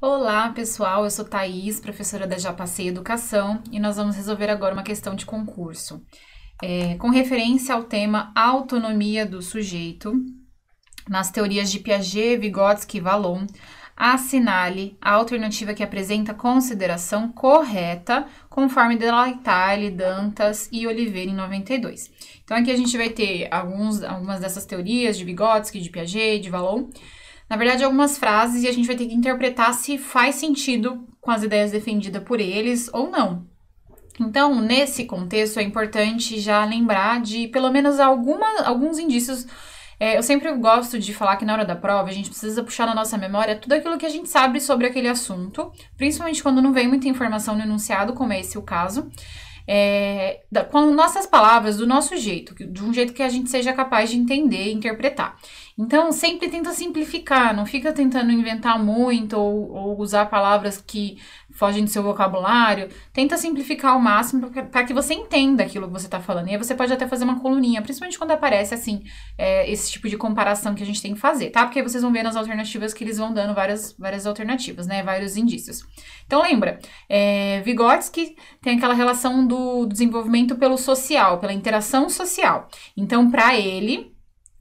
Olá, pessoal. Eu sou Thaís, professora da Já Passei Educação, e nós vamos resolver agora uma questão de concurso. É, com referência ao tema autonomia do sujeito, nas teorias de Piaget, Vygotsky e Vallon, assinale a alternativa que apresenta consideração correta, conforme Delaitale, Dantas e Oliveira em 92. Então, aqui a gente vai ter alguns, algumas dessas teorias de Vygotsky, de Piaget, de Vallon, na verdade, algumas frases e a gente vai ter que interpretar se faz sentido com as ideias defendidas por eles ou não. Então, nesse contexto, é importante já lembrar de pelo menos alguma, alguns indícios. É, eu sempre gosto de falar que na hora da prova a gente precisa puxar na nossa memória tudo aquilo que a gente sabe sobre aquele assunto, principalmente quando não vem muita informação no enunciado, como é esse o caso é, da, com nossas palavras, do nosso jeito, de um jeito que a gente seja capaz de entender e interpretar. Então, sempre tenta simplificar, não fica tentando inventar muito ou, ou usar palavras que fogem do seu vocabulário, tenta simplificar ao máximo para que você entenda aquilo que você está falando. E aí você pode até fazer uma coluninha, principalmente quando aparece assim, é, esse tipo de comparação que a gente tem que fazer, tá? Porque aí vocês vão ver nas alternativas que eles vão dando várias, várias alternativas, né? Vários indícios. Então lembra, é, Vygotsky tem aquela relação do, do desenvolvimento pelo social, pela interação social. Então, para ele,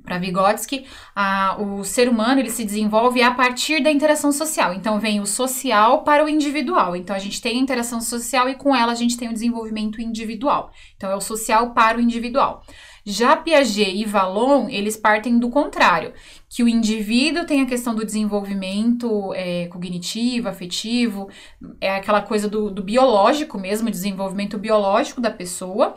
para Vygotsky, a, o ser humano ele se desenvolve a partir da interação social. Então vem o social para o individual. Então a gente tem a interação social e com ela a gente tem o desenvolvimento individual. Então é o social para o individual. Já Piaget e Valon eles partem do contrário, que o indivíduo tem a questão do desenvolvimento é, cognitivo, afetivo, é aquela coisa do, do biológico mesmo, desenvolvimento biológico da pessoa,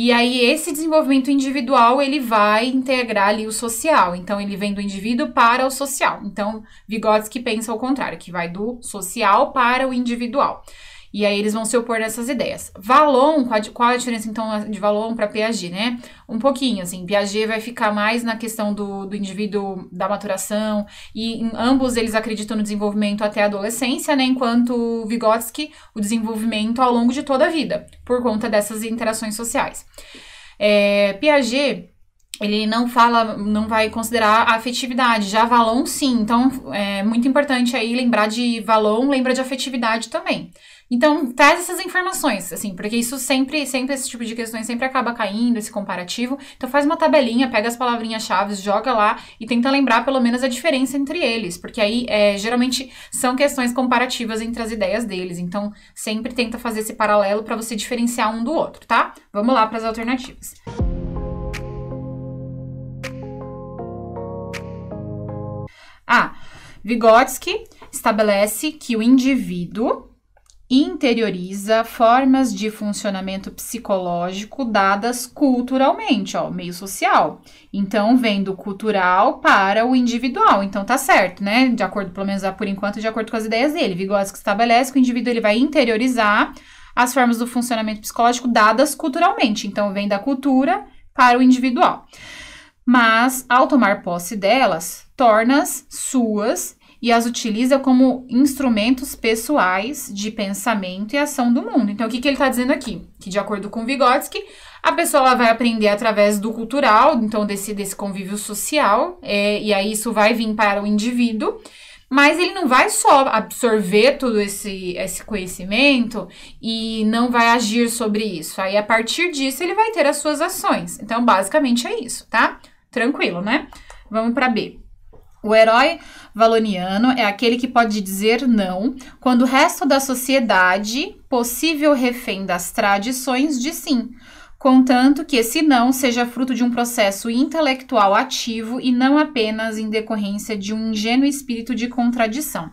e aí esse desenvolvimento individual, ele vai integrar ali o social. Então ele vem do indivíduo para o social. Então Vygotsky pensa o contrário, que vai do social para o individual. E aí eles vão se opor a essas ideias. Valon, qual a diferença então de Valon para Piaget, né? Um pouquinho, assim, Piaget vai ficar mais na questão do, do indivíduo da maturação, e em, ambos eles acreditam no desenvolvimento até a adolescência, né? Enquanto Vygotsky, o desenvolvimento ao longo de toda a vida, por conta dessas interações sociais. É, Piaget ele não fala, não vai considerar a afetividade. Já Valon, sim. Então, é muito importante aí lembrar de Valon, lembra de afetividade também. Então, traz essas informações, assim, porque isso sempre, sempre esse tipo de questões sempre acaba caindo, esse comparativo. Então, faz uma tabelinha, pega as palavrinhas-chave, joga lá e tenta lembrar pelo menos a diferença entre eles, porque aí é, geralmente são questões comparativas entre as ideias deles. Então, sempre tenta fazer esse paralelo para você diferenciar um do outro, tá? Vamos lá para as alternativas. Ah, Vygotsky estabelece que o indivíduo interioriza formas de funcionamento psicológico dadas culturalmente, ó, meio social. Então, vem do cultural para o individual. Então, tá certo, né? De acordo, pelo menos ah, por enquanto, de acordo com as ideias dele. que estabelece que o indivíduo ele vai interiorizar as formas do funcionamento psicológico dadas culturalmente. Então, vem da cultura para o individual. Mas, ao tomar posse delas, torna-as suas e as utiliza como instrumentos pessoais de pensamento e ação do mundo. Então, o que, que ele está dizendo aqui? Que, de acordo com Vygotsky, a pessoa vai aprender através do cultural, então desse, desse convívio social, é, e aí isso vai vir para o indivíduo, mas ele não vai só absorver todo esse, esse conhecimento e não vai agir sobre isso. Aí, a partir disso, ele vai ter as suas ações. Então, basicamente é isso, tá? Tranquilo, né? Vamos para B. O herói valoniano é aquele que pode dizer não quando o resto da sociedade, possível refém das tradições, diz sim, contanto que esse não seja fruto de um processo intelectual ativo e não apenas em decorrência de um ingênuo espírito de contradição.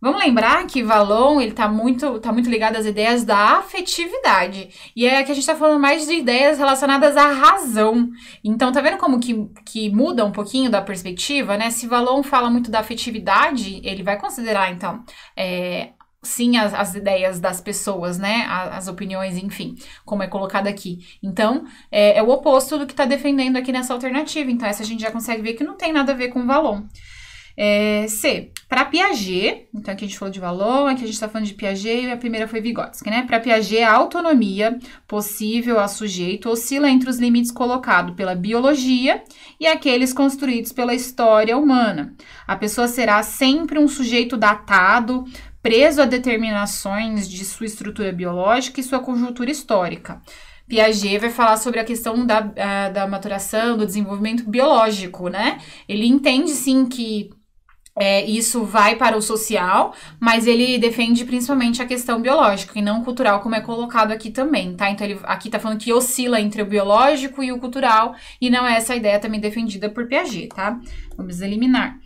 Vamos lembrar que Valon ele tá muito, tá muito ligado às ideias da afetividade. E é que a gente está falando mais de ideias relacionadas à razão. Então, tá vendo como que, que muda um pouquinho da perspectiva, né? Se Valon fala muito da afetividade, ele vai considerar, então, é, sim as, as, ideias das pessoas, né? As, as, opiniões, enfim, como é colocado aqui. Então, é, é o oposto do que está defendendo aqui nessa alternativa. Então, essa a gente já consegue ver que não tem nada a ver com Valon. É, C. Para Piaget, então aqui a gente falou de Valon, aqui a gente está falando de Piaget e a primeira foi Vygotsky, né? Para Piaget, a autonomia possível a sujeito oscila entre os limites colocados pela biologia e aqueles construídos pela história humana. A pessoa será sempre um sujeito datado, preso a determinações de sua estrutura biológica e sua conjuntura histórica. Piaget vai falar sobre a questão da, ah, da maturação, do desenvolvimento biológico, né? Ele entende, sim, que é, isso vai para o social, mas ele defende principalmente a questão biológica e não cultural, como é colocado aqui também, tá? Então ele aqui tá falando que oscila entre o biológico e o cultural, e não é essa ideia também defendida por Piaget, tá? Vamos eliminar.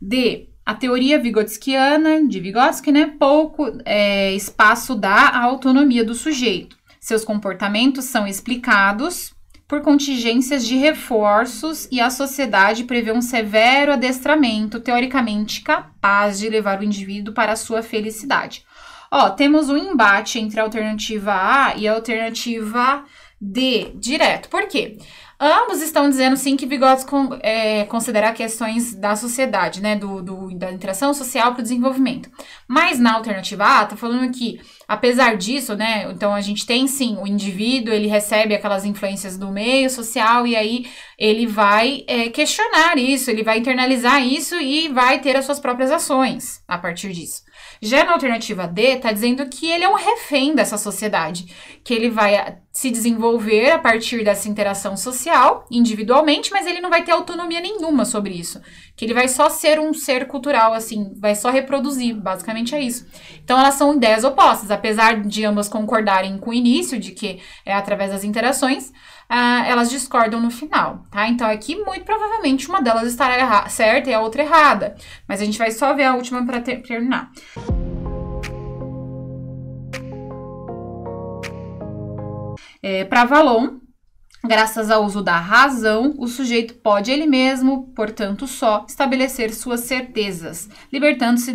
D. A teoria vigotskiana, de Vygotsky, né? Pouco é, espaço dá à autonomia do sujeito. Seus comportamentos são explicados por contingências de reforços e a sociedade prevê um severo adestramento, teoricamente capaz de levar o indivíduo para a sua felicidade. Ó, temos um embate entre a alternativa A e a alternativa D direto. Por quê? Ambos estão dizendo, sim, que Bigotes con é, considerar questões da sociedade, né? Do, do da interação social para o desenvolvimento. Mas na alternativa A, tá falando que, apesar disso, né? Então a gente tem sim o indivíduo, ele recebe aquelas influências do meio social e aí ele vai é, questionar isso, ele vai internalizar isso e vai ter as suas próprias ações a partir disso. Já na alternativa D, tá dizendo que ele é um refém dessa sociedade, que ele vai ah, se desenvolver a partir dessa interação social social, individualmente, mas ele não vai ter autonomia nenhuma sobre isso. Que ele vai só ser um ser cultural, assim, vai só reproduzir, basicamente é isso. Então elas são ideias opostas, apesar de ambas concordarem com o início, de que é através das interações, uh, elas discordam no final, tá? Então aqui, muito provavelmente, uma delas estará certa e a outra errada. Mas a gente vai só ver a última para ter terminar. É, para Valon, Graças ao uso da razão, o sujeito pode ele mesmo, portanto só, estabelecer suas certezas, libertando-se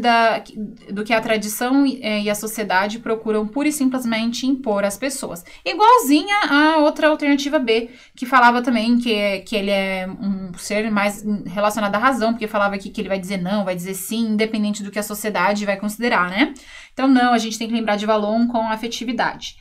do que a tradição e, eh, e a sociedade procuram pura e simplesmente impor às pessoas. Igualzinha à outra alternativa B, que falava também que, que ele é um ser mais relacionado à razão, porque falava aqui que ele vai dizer não, vai dizer sim, independente do que a sociedade vai considerar, né? Então, não, a gente tem que lembrar de Valon com afetividade.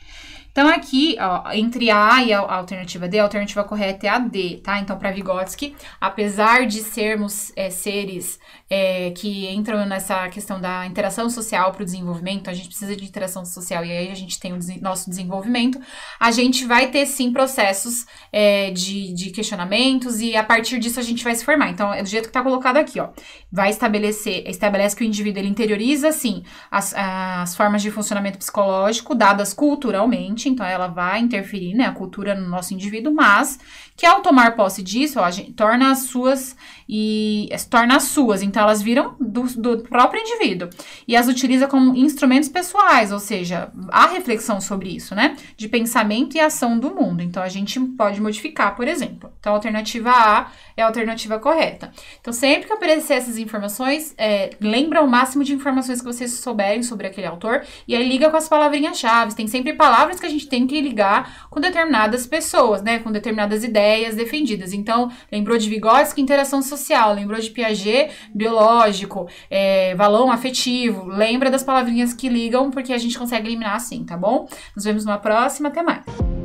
Então, aqui, ó, entre a A e a alternativa D, a alternativa correta é a D, tá? Então, para Vygotsky, apesar de sermos é, seres é, que entram nessa questão da interação social para o desenvolvimento, a gente precisa de interação social e aí a gente tem o des nosso desenvolvimento, a gente vai ter sim processos é, de, de questionamentos e a partir disso a gente vai se formar. Então, é do jeito que está colocado aqui, ó. Vai estabelecer, estabelece que o indivíduo ele interioriza, sim, as, as formas de funcionamento psicológico dadas culturalmente então ela vai interferir, né, a cultura no nosso indivíduo, mas que ao tomar posse disso, ó, torna as suas e eh, torna as suas, então elas viram do, do próprio indivíduo e as utiliza como instrumentos pessoais, ou seja, a reflexão sobre isso, né, de pensamento e ação do mundo. Então a gente pode modificar, por exemplo. Então a alternativa A é a alternativa correta. Então sempre que aparecer essas informações, é, lembra o máximo de informações que vocês souberem sobre aquele autor e aí liga com as palavrinhas-chave. Tem sempre palavras que a gente tem que ligar com determinadas pessoas, né? Com determinadas ideias defendidas. Então, lembrou de Vygotsky, interação social, lembrou de Piaget, biológico, é, valão afetivo. Lembra das palavrinhas que ligam, porque a gente consegue eliminar assim, tá bom? Nos vemos numa próxima, até mais!